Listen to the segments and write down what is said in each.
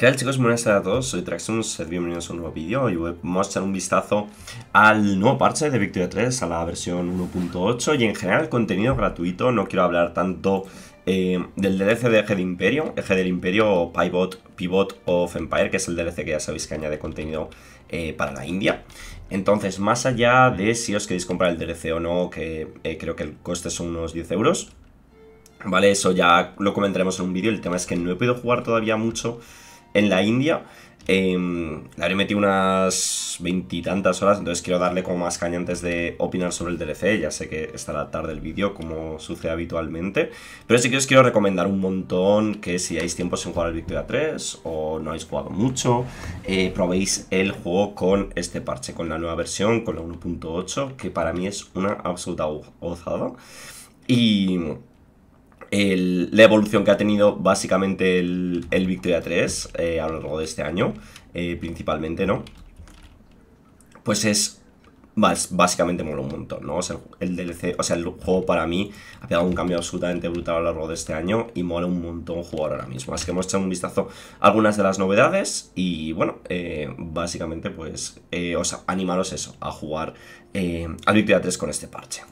¿Qué tal chicos? Buenas tardes a todos, soy Traxxon, bienvenidos a un nuevo vídeo y vamos a echar un vistazo al nuevo parche de Victoria 3, a la versión 1.8 y en general contenido gratuito, no quiero hablar tanto eh, del DLC de Eje del Imperio, Eje del Imperio o Pivot, Pivot of Empire, que es el DLC que ya sabéis que añade contenido eh, para la India. Entonces, más allá de si os queréis comprar el DLC o no, que eh, creo que el coste son unos 10 euros, vale, eso ya lo comentaremos en un vídeo, el tema es que no he podido jugar todavía mucho en la India. Em, le habré metido unas veintitantas horas, entonces quiero darle como más caña antes de opinar sobre el DLC. Ya sé que estará tarde el vídeo, como sucede habitualmente. Pero sí que os quiero recomendar un montón que si hay tiempo sin jugar al Victoria 3 o no habéis jugado mucho, eh, probéis el juego con este parche, con la nueva versión, con la 1.8, que para mí es una absoluta gozada. Y la evolución que ha tenido básicamente el, Victoria 3 eh, a lo largo de este año, eh, principalmente, ¿no? Pues es básicamente mola un montón, ¿no? O sea, el DLC, o sea, el juego para mí ha pegado un cambio absolutamente brutal a lo largo de este año y mola un montón jugar ahora mismo. Así que hemos echado un vistazo a algunas de las novedades y bueno, eh, básicamente pues os animaros eso, a jugar al Victoria 3 con este parche.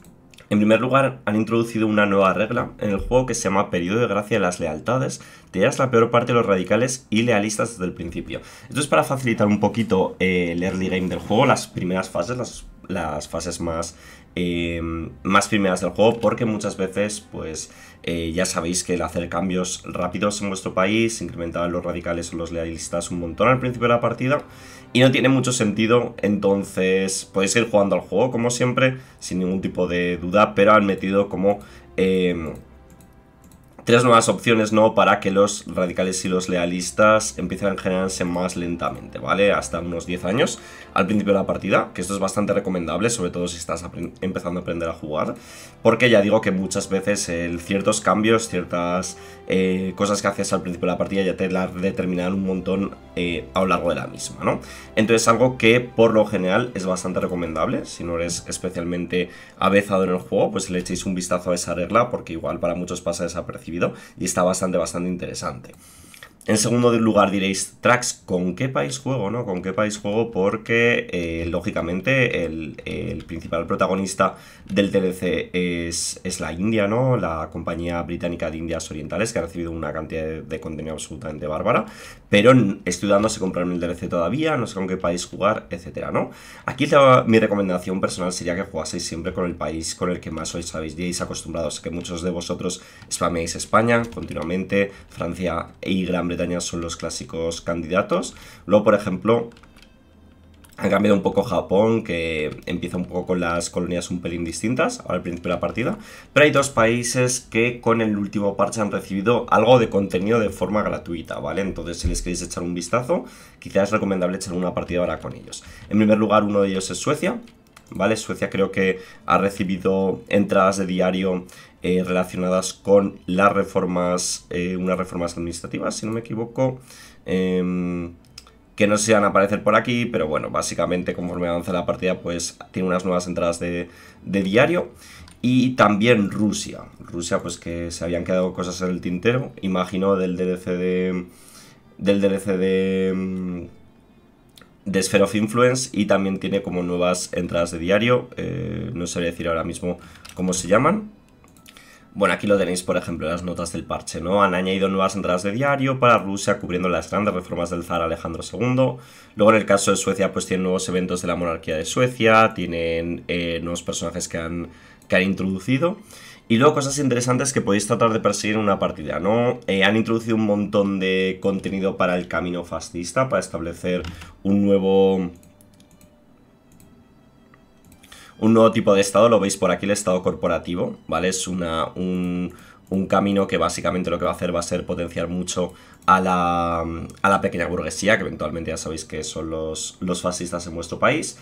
En primer lugar, han introducido una nueva regla en el juego que se llama periodo de gracia de las lealtades. Te das la peor parte de los radicales y lealistas desde el principio. Esto es para facilitar un poquito eh, el early game del juego, las primeras fases, las, las fases más eh, más primeras del juego, porque muchas veces, pues eh, ya sabéis que el hacer cambios rápidos en vuestro país, incrementar los radicales o los lealistas un montón al principio de la partida, y no tiene mucho sentido, entonces podéis ir jugando al juego como siempre, sin ningún tipo de duda, pero han metido como... Eh, tres nuevas opciones ¿no? para que los radicales y los lealistas empiecen a generarse más lentamente, ¿vale? Hasta unos 10 años al principio de la partida, que esto es bastante recomendable, sobre todo si estás empezando a aprender a jugar, porque ya digo que muchas veces ciertos cambios, ciertas eh, cosas que haces al principio de la partida ya te las determinan un montón eh, a lo largo de la misma, ¿no? Entonces algo que por lo general es bastante recomendable, si no eres especialmente avezado en el juego, pues le echéis un vistazo a esa regla, porque igual para muchos pasa desapercibido y está bastante, bastante interesante. En segundo lugar diréis, tracks ¿con qué país juego? ¿no? ¿Con qué país juego? Porque, eh, lógicamente, el, principal protagonista del DLC es, es, la India, ¿no? La compañía británica de Indias Orientales, que ha recibido una cantidad de, contenido absolutamente bárbara. Pero estoy se si comprarme el DLC todavía, no sé con qué país jugar, etcétera, ¿no? Aquí mi recomendación personal sería que jugaseis siempre con el país con el que más os habéis acostumbrados, que muchos de vosotros spaméis España continuamente, Francia y Gran Bretaña son los clásicos candidatos. Luego, por ejemplo, ha cambiado un poco Japón, que empieza un poco con las colonias un pelín distintas, ahora al principio de la partida. Pero hay dos países que con el último parche han recibido algo de contenido de forma gratuita, ¿vale? Entonces, si les queréis echar un vistazo, quizás es recomendable echar una partida ahora con ellos. En primer lugar, uno de ellos es Suecia, Suecia creo que ha recibido entradas de diario eh, relacionadas con las reformas, eh, unas reformas administrativas, si no me equivoco, em, que no se van a aparecer por aquí, pero bueno, básicamente conforme avanza la partida, pues tiene unas nuevas entradas de, de diario. Y también Rusia. Rusia, pues que se habían quedado cosas en el tintero, imagino, del DLC Del DLC de em, de Sphere of Influence y también tiene como nuevas entradas de diario, eh, no sabría decir ahora mismo cómo se llaman. Bueno, aquí lo tenéis, por ejemplo, las notas del parche, ¿no? Han añadido nuevas entradas de diario para Rusia, cubriendo las grandes reformas del zar Alejandro II. Luego, en el caso de Suecia, pues tienen nuevos eventos de la monarquía de Suecia, tienen eh, nuevos personajes que que han introducido. Y luego cosas interesantes que podéis tratar de perseguir en una partida, ¿no? Eh, han introducido un montón de contenido para el camino fascista, para establecer un nuevo... Un nuevo tipo de estado, lo veis por aquí, el estado corporativo, ¿vale? Es una, un, camino que básicamente lo que va a hacer va a ser potenciar mucho a la, pequeña burguesía, que eventualmente ya sabéis que son los, los fascistas en vuestro país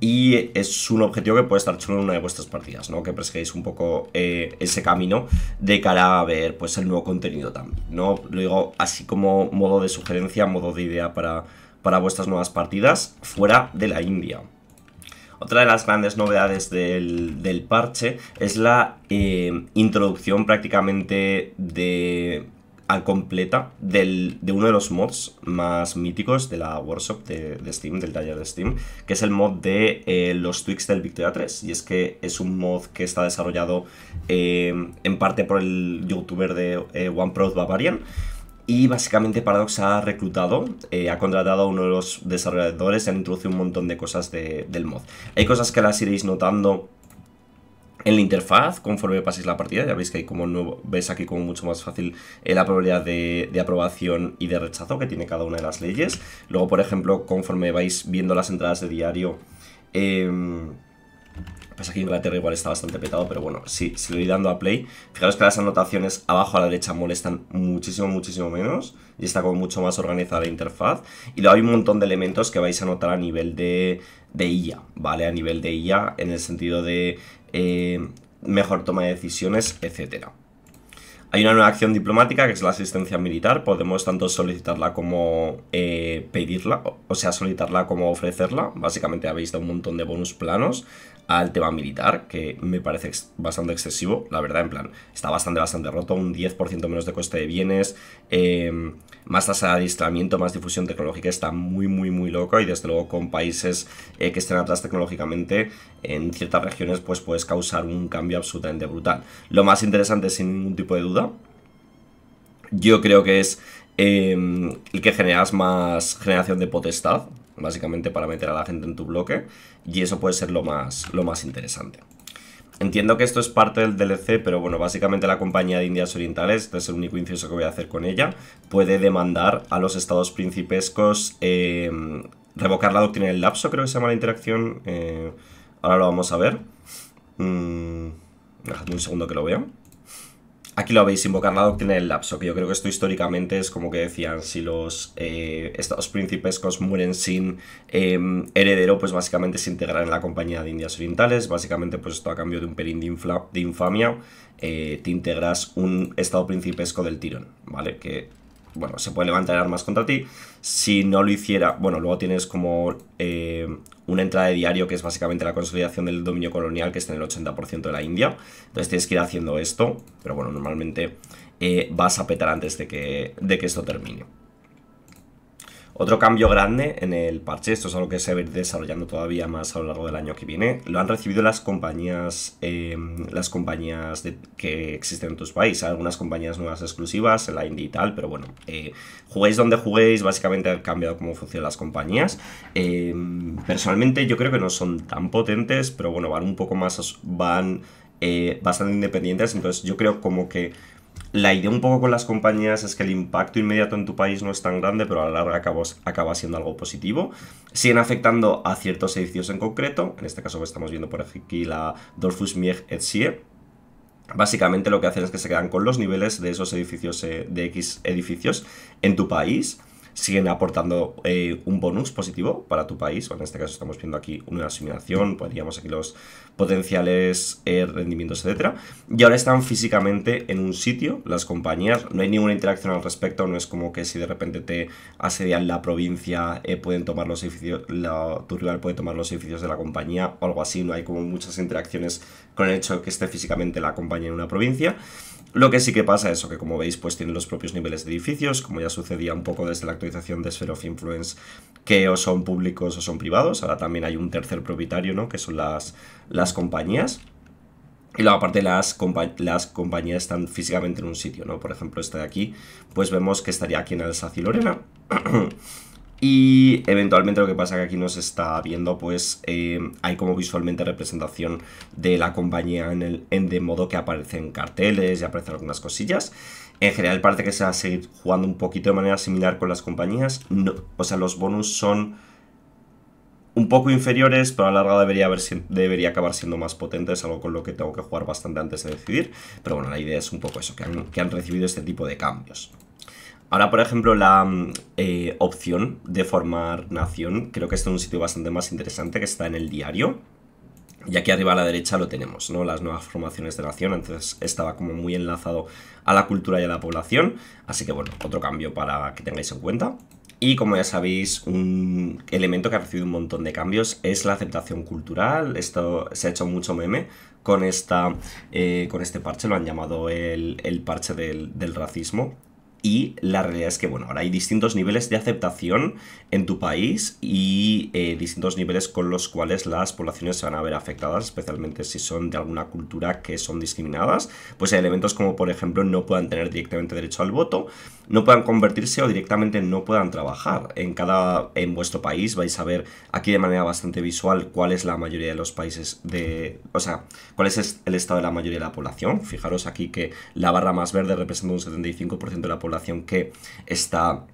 y es un objetivo que puede estar chulo en una de vuestras partidas, ¿no? Que presquéis un poco eh, ese camino de cara a ver pues el nuevo contenido también, ¿no? Lo digo así como modo de sugerencia, modo de idea para, para vuestras nuevas partidas fuera de la India. Otra de las grandes novedades del, parche es la eh, introducción prácticamente de completa de uno de los mods más míticos de la workshop de, Steam, del taller de Steam, que es el mod de eh, los tweaks del Victoria 3. Y es que es un mod que está desarrollado eh, en parte por el youtuber de eh, Bavarian. Y básicamente Paradox ha reclutado, eh, ha contratado a uno de los desarrolladores y han introducido un montón de cosas del mod. Hay cosas que las iréis notando en la interfaz, conforme paséis la partida, ya veis que hay como nuevo, ves aquí como mucho más fácil eh, la probabilidad de, aprobación y de rechazo que tiene cada una de las leyes. Luego, por ejemplo, conforme vais viendo las entradas de diario, em, Pasa aquí Inglaterra igual está bastante petado, pero bueno, sí, si lo voy dando a play, fijaros que las anotaciones abajo a la derecha molestan muchísimo, muchísimo menos. Y está como mucho más organizada la interfaz. Y luego hay un montón de elementos que vais a notar a nivel de, de IA, ¿vale? A nivel de IA, en el sentido de eh, mejor toma de decisiones, etcétera. Hay una nueva acción diplomática que es la asistencia militar. Podemos tanto solicitarla como eh, pedirla, o sea, solicitarla como ofrecerla. Básicamente habéis dado un montón de bonus planos al tema militar, que me parece bastante excesivo, la verdad, en plan, está bastante, bastante roto, un 10% menos de coste de bienes, em, más tasa de adiestramiento, más difusión tecnológica, está muy, muy, muy loco y desde luego con países eh, que estén atrás tecnológicamente en ciertas regiones pues puedes causar un cambio absolutamente brutal. Lo más interesante sin ningún tipo de duda, yo creo que es em, el que generas más generación de potestad, básicamente para meter a la gente en tu bloque y eso puede ser lo más, lo más interesante. Entiendo que esto es parte del DLC, pero bueno, básicamente la compañía de Indias Orientales, este es el único inciso que voy a hacer con ella, puede demandar a los estados principescos eh, revocar la doctrina del lapso, creo que se llama la interacción. Eh, ahora lo vamos a ver. Mm, un segundo que lo vea. Aquí lo habéis invocado, la el del lapso, que yo creo que esto históricamente es como que decían, si los eh, estados principescos mueren sin em, heredero, pues básicamente se integran en la compañía de Indias Orientales, básicamente pues esto a cambio de un pelín de, infamia, eh, te integras un estado principesco del tirón, ¿vale? Que bueno, se puede levantar armas contra ti. Si no lo hiciera, bueno, luego tienes como eh, una entrada de diario que es básicamente la consolidación del dominio colonial que está en el 80% de la India. Entonces tienes que ir haciendo esto, pero bueno, normalmente eh, vas a petar antes de de que esto termine. Otro cambio grande en el parche, esto es algo que se va a ir desarrollando todavía más a lo largo del año que viene, lo han recibido las compañías, em, las compañías que existen en tus países, algunas compañías nuevas exclusivas, en la indie y tal, pero bueno, eh, juguéis donde juguéis, básicamente han cambiado cómo funcionan las compañías. Em, personalmente yo creo que no son tan potentes, pero bueno, van un poco más, van eh, bastante independientes, entonces yo creo como que la idea un poco con las compañías es que el impacto inmediato en tu país no es tan grande, pero a la larga acaba, acaba siendo algo positivo. Siguen afectando a ciertos edificios en concreto, en este caso estamos viendo por aquí la Dorfus Mieg et Básicamente lo que hacen es que se quedan con los niveles de esos edificios, eh, de X edificios en tu país siguen aportando eh, un bonus positivo para tu país. o en este caso estamos viendo aquí una asimilación podríamos pues, aquí los potenciales eh, rendimientos, etcétera. Y ahora están físicamente en un sitio las compañías, no hay ninguna interacción al respecto, no es como que si de repente te asedian la provincia, eh, pueden tomar los edificios, tu rival puede tomar los edificios de la compañía o algo así, no hay como muchas interacciones con el hecho de que esté físicamente la compañía en una provincia. Lo que sí que pasa es eso, que como veis, pues tienen los propios niveles de edificios, como ya sucedía un poco desde la actualización de Sphere of Influence, que o son públicos o son privados. Ahora también hay un tercer propietario, ¿no? Que son las, las compañías. Y luego aparte las, las compañías están físicamente en un sitio, ¿no? Por ejemplo, esta de aquí, pues vemos que estaría aquí en Alsacia y Lorena. Y eventualmente lo que pasa que aquí nos está viendo, pues eh, hay como visualmente representación de la compañía en el en de modo que aparecen carteles y aparecen algunas cosillas. En general parece que se va a seguir jugando un poquito de manera similar con las compañías. No, o sea, los bonus son un poco inferiores, pero a la larga debería, debería acabar siendo más potentes, algo con lo que tengo que jugar bastante antes de decidir. Pero bueno, la idea es un poco eso, que han recibido este tipo de cambios. Ahora, por ejemplo, la mm, eh, opción de formar nación, creo que esto es un sitio bastante más interesante que está en el diario. Y aquí arriba a la derecha lo tenemos, ¿no? Las nuevas formaciones de nación, entonces estaba como muy enlazado a la cultura y a la población. Así que bueno, otro cambio para que tengáis en cuenta. Y como ya sabéis, un elemento que ha recibido un montón de cambios es la aceptación cultural. Esto se ha hecho mucho meme con, esta, eh, con este parche, lo han llamado el, parche del, del racismo. Y la realidad es que, bueno, ahora hay distintos niveles de aceptación en tu país y eh, distintos niveles con los cuales las poblaciones se van a ver afectadas, especialmente si son de alguna cultura que son discriminadas. Pues hay elementos como, por ejemplo, no puedan tener directamente derecho al voto, no puedan convertirse o directamente no puedan trabajar. En cada, en vuestro país vais a ver aquí de manera bastante visual cuál es la mayoría de los países de, o sea, cuál es el estado de la mayoría de la población. Fijaros aquí que la barra más verde representa un 75% de la población población que está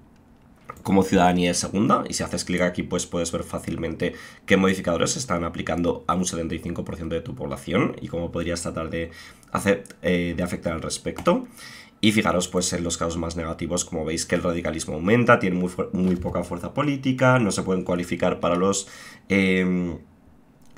como ciudadanía de segunda y si haces clic aquí pues puedes ver fácilmente qué modificadores se están aplicando a un 75% de tu población y cómo podrías tratar de, hacer, eh, de afectar al respecto. Y fijaros pues en los casos más negativos, como veis que el radicalismo aumenta, tiene muy, muy poca fuerza política, no se pueden cualificar para los... Eh,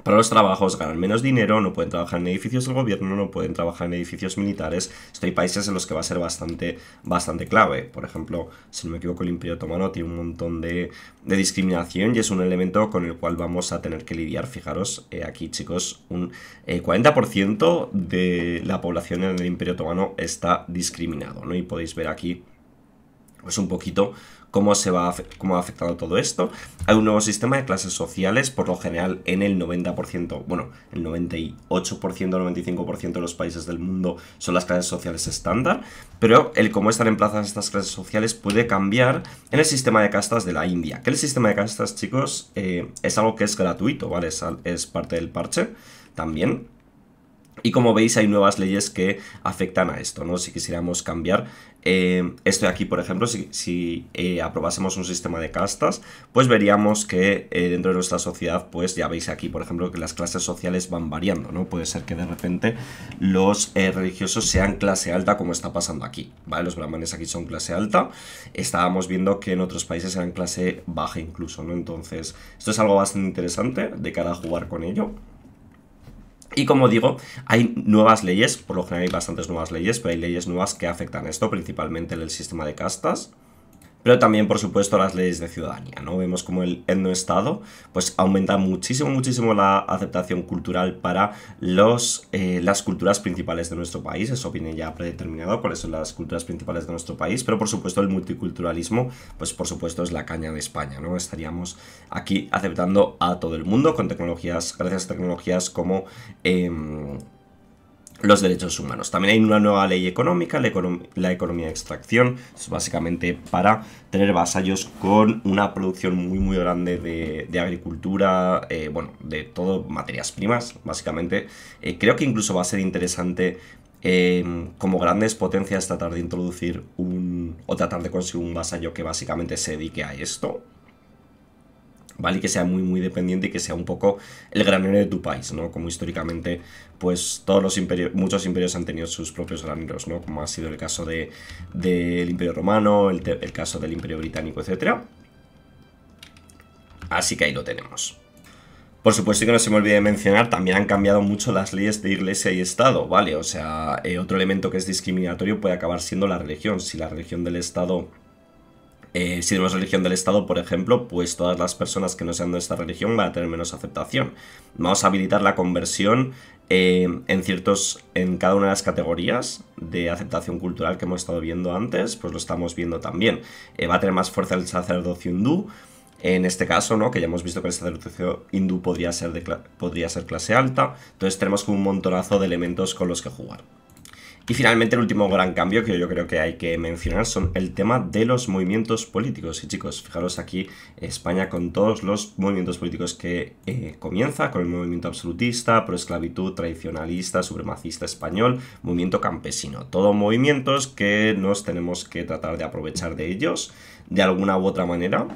para los trabajos, ganan menos dinero, no pueden trabajar en edificios del gobierno, no pueden trabajar en edificios militares. Esto hay países en los que va a ser bastante, bastante clave. Por ejemplo, si no me equivoco, el Imperio Otomano tiene un montón de, de discriminación y es un elemento con el cual vamos a tener que lidiar. Fijaros, eh, aquí chicos, un 40% eh, de la población en el Imperio Otomano está discriminado, ¿no? Y podéis ver aquí, pues un poquito cómo se va, cómo ha afectado todo esto. Hay un nuevo sistema de clases sociales, por lo general en el 90%, bueno, el 98%, 95% de los países del mundo son las clases sociales estándar, pero el cómo están emplazadas estas clases sociales puede cambiar en el sistema de castas de la India. Que el sistema de castas, chicos, eh, es algo que es gratuito, ¿vale? Es, es parte del parche también, y como veis hay nuevas leyes que afectan a esto, ¿no? Si quisiéramos cambiar Em, esto de aquí, por ejemplo, si, eh, aprobásemos un sistema de castas, pues veríamos que eh, dentro de nuestra sociedad, pues ya veis aquí, por ejemplo, que las clases sociales van variando, ¿no? Puede ser que de repente los eh, religiosos sean clase alta como está pasando aquí, ¿vale? Los brahmanes aquí son clase alta, estábamos viendo que en otros países eran clase baja incluso, ¿no? Entonces, esto es algo bastante interesante de cara a jugar con ello. Y como digo, hay nuevas leyes, por lo general hay bastantes nuevas leyes, pero hay leyes nuevas que afectan esto, principalmente el sistema de castas pero también, por supuesto, las leyes de ciudadanía, ¿no? Vemos como el etnoestado, pues aumenta muchísimo, muchísimo la aceptación cultural para los, eh, las culturas principales de nuestro país, eso viene ya predeterminado, cuáles son las culturas principales de nuestro país, pero por supuesto el multiculturalismo, pues por supuesto es la caña de España, ¿no? Estaríamos aquí aceptando a todo el mundo con tecnologías, gracias a tecnologías como... Em, los derechos humanos. También hay una nueva ley económica, la, economía de extracción, es básicamente para tener vasallos con una producción muy muy grande de, agricultura, eh, bueno, de todo, materias primas, básicamente. Eh, creo que incluso va a ser interesante em, como grandes potencias tratar de introducir un, o tratar de conseguir un vasallo que básicamente se dedique a esto, ¿vale? que sea muy, muy dependiente y que sea un poco el granero de tu país, ¿no? Como históricamente, pues todos los imperios, muchos imperios han tenido sus propios graneros, ¿no? Como ha sido el caso del Imperio Romano, el, caso del Imperio Británico, etc. Así que ahí lo tenemos. Por supuesto que no se me olvide mencionar, también han cambiado mucho las leyes de iglesia y Estado, ¿vale? O sea, eh, otro elemento que es discriminatorio puede acabar siendo la religión. Si la religión del Estado eh, si tenemos religión del Estado, por ejemplo, pues todas las personas que no sean de esta religión van a tener menos aceptación. Vamos a habilitar la conversión eh, en ciertos, en cada una de las categorías de aceptación cultural que hemos estado viendo antes, pues lo estamos viendo también. Eh, va a tener más fuerza el sacerdocio hindú. En este caso, ¿no? Que ya hemos visto que el sacerdocio hindú podría ser, podría ser clase alta. Entonces tenemos como un montonazo de elementos con los que jugar. Y finalmente el último gran cambio que yo creo que hay que mencionar son el tema de los movimientos políticos. Y chicos, fijaros aquí España con todos los movimientos políticos que eh, comienza, con el movimiento absolutista, proesclavitud, tradicionalista, supremacista español, movimiento campesino. Todos movimientos que nos tenemos que tratar de aprovechar de ellos de alguna u otra manera.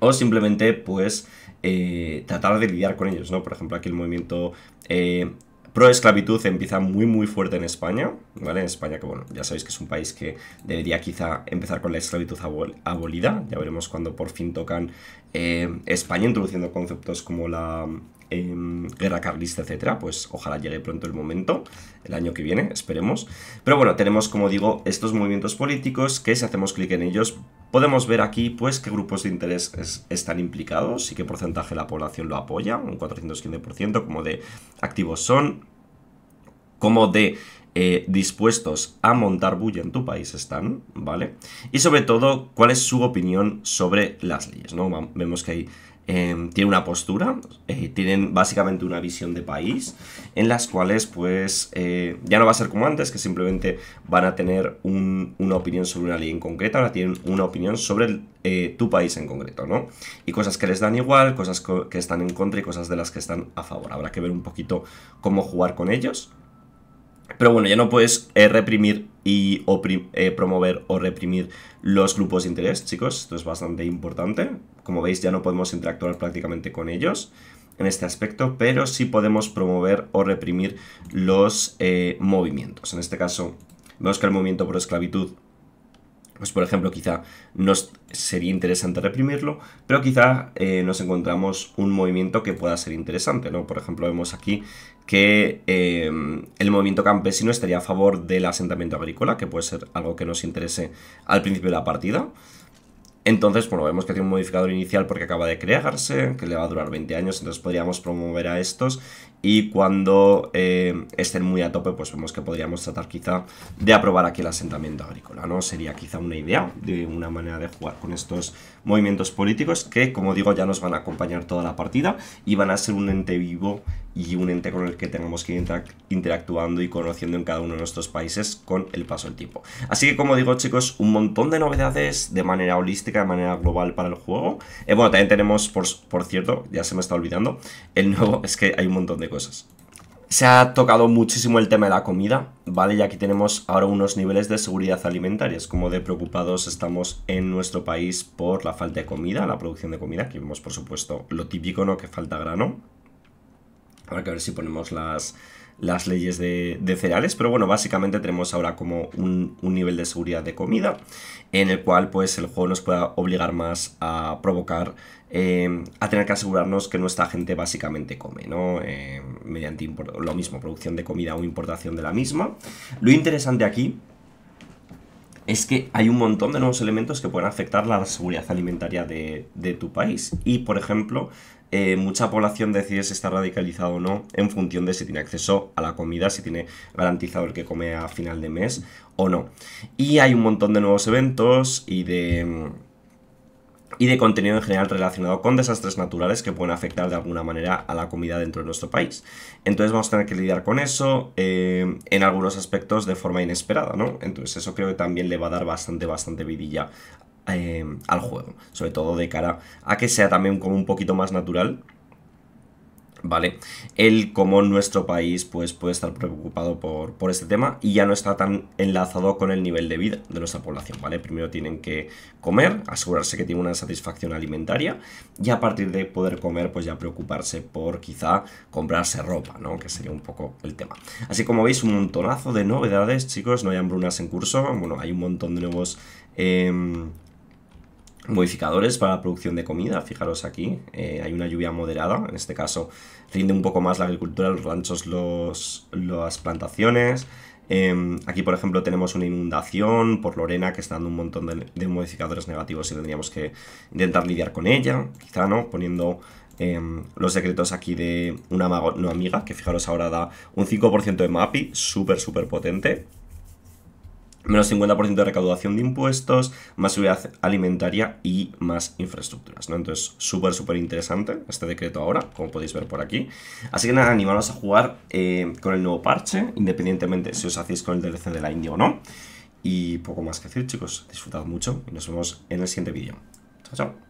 O simplemente pues eh, tratar de lidiar con ellos, ¿no? Por ejemplo, aquí el movimiento eh, Pro-esclavitud empieza muy muy fuerte en España, ¿vale? En España que bueno, ya sabéis que es un país que debería quizá empezar con la esclavitud abolida, ya veremos cuando por fin tocan eh, España introduciendo conceptos como la em, guerra carlista, etcétera, pues ojalá llegue pronto el momento, el año que viene, esperemos. Pero bueno, tenemos como digo estos movimientos políticos que si hacemos clic en ellos Podemos ver aquí pues qué grupos de interés están implicados y qué porcentaje de la población lo apoya, un 415% como de activos son, como de eh, dispuestos a montar bulla en tu país están, ¿vale? Y sobre todo, cuál es su opinión sobre las leyes, ¿no? vemos que hay tienen em, tiene una postura, eh, tienen básicamente una visión de país, en las cuales pues eh, ya no va a ser como antes, que simplemente van a tener una opinión sobre una ley en concreto, ahora tienen una opinión sobre eh, tu país en concreto, ¿no? Y cosas que les dan igual, cosas que están en contra y cosas de las que están a favor. Habrá que ver un poquito cómo jugar con ellos. Pero bueno, ya no puedes eh, reprimir y eh, promover o reprimir los grupos de interés, chicos. Esto es bastante importante. Como veis, ya no podemos interactuar prácticamente con ellos en este aspecto, pero sí podemos promover o reprimir los eh, movimientos. En este caso, vemos que el movimiento por esclavitud pues, por ejemplo, quizá nos sería interesante reprimirlo, pero quizá eh, nos encontramos un movimiento que pueda ser interesante, ¿no? Por ejemplo, vemos aquí que em, el movimiento campesino estaría a favor del asentamiento agrícola, que puede ser algo que nos interese al principio de la partida. Entonces, bueno, vemos que tiene un modificador inicial porque acaba de crearse, que le va a durar 20 años, entonces podríamos promover a estos y cuando eh, estén muy a tope, pues vemos que podríamos tratar quizá de aprobar aquí el asentamiento agrícola, ¿no? Sería quizá una idea de una manera de jugar con estos movimientos políticos que, como digo, ya nos van a acompañar toda la partida y van a ser un ente vivo y un ente con el que tengamos que ir interactuando y conociendo en cada uno de nuestros países con el paso del tiempo. Así que, como digo, chicos, un montón de novedades de manera holística de manera global para el juego. Eh, bueno, también tenemos, por, cierto, ya se me está olvidando, el nuevo, es que hay un montón de cosas. Se ha tocado muchísimo el tema de la comida, ¿vale? Y aquí tenemos ahora unos niveles de seguridad alimentaria. Es como de preocupados estamos en nuestro país por la falta de comida, la producción de comida. que vemos, por supuesto, lo típico, ¿no? Que falta grano. ahora que ver si ponemos las, las leyes de, cereales, pero bueno, básicamente tenemos ahora como un, nivel de seguridad de comida en el cual pues el juego nos pueda obligar más a provocar, em, a tener que asegurarnos que nuestra gente básicamente come, ¿no? Em, mediante lo mismo, producción de comida o importación de la misma. Lo interesante aquí es que hay un montón de nuevos elementos que pueden afectar la seguridad alimentaria de, tu país. Y, por ejemplo, eh, mucha población decide si está radicalizada o no en función de si tiene acceso a la comida, si tiene garantizado el que come a final de mes o no. Y hay un montón de nuevos eventos y de y de contenido en general relacionado con desastres naturales que pueden afectar de alguna manera a la comida dentro de nuestro país. Entonces vamos a tener que lidiar con eso eh, en algunos aspectos de forma inesperada, ¿no? Entonces eso creo que también le va a dar bastante, bastante vidilla eh, al juego, sobre todo de cara a que sea también como un poquito más natural ¿vale? El cómo nuestro país pues, puede estar preocupado por, este tema y ya no está tan enlazado con el nivel de vida de nuestra población, ¿vale? Primero tienen que comer, asegurarse que tienen una satisfacción alimentaria y a partir de poder comer, pues ya preocuparse por quizá comprarse ropa, ¿no? Que sería un poco el tema. Así como veis, un montonazo de novedades, chicos, no hay hambrunas en curso, bueno, hay un montón de nuevos... Em, Modificadores para la producción de comida, fijaros aquí, eh, hay una lluvia moderada, en este caso rinde un poco más la agricultura, los ranchos, los, las plantaciones. Em, aquí, por ejemplo, tenemos una inundación por Lorena que está dando un montón de, modificadores negativos y tendríamos que intentar lidiar con ella, quizá, ¿no? Poniendo em, los secretos aquí de una amiga, que fijaros ahora da un 5% de MAPI, súper, súper potente menos 50% de recaudación de impuestos, más seguridad alimentaria y más infraestructuras, ¿no? Entonces, súper, súper interesante este decreto ahora, como podéis ver por aquí. Así que nada, animaros a jugar eh, con el nuevo parche, independientemente si os hacéis con el DLC de la India o no. Y poco más que decir, chicos. Disfrutad mucho y nos vemos en el siguiente vídeo. Chao, chao.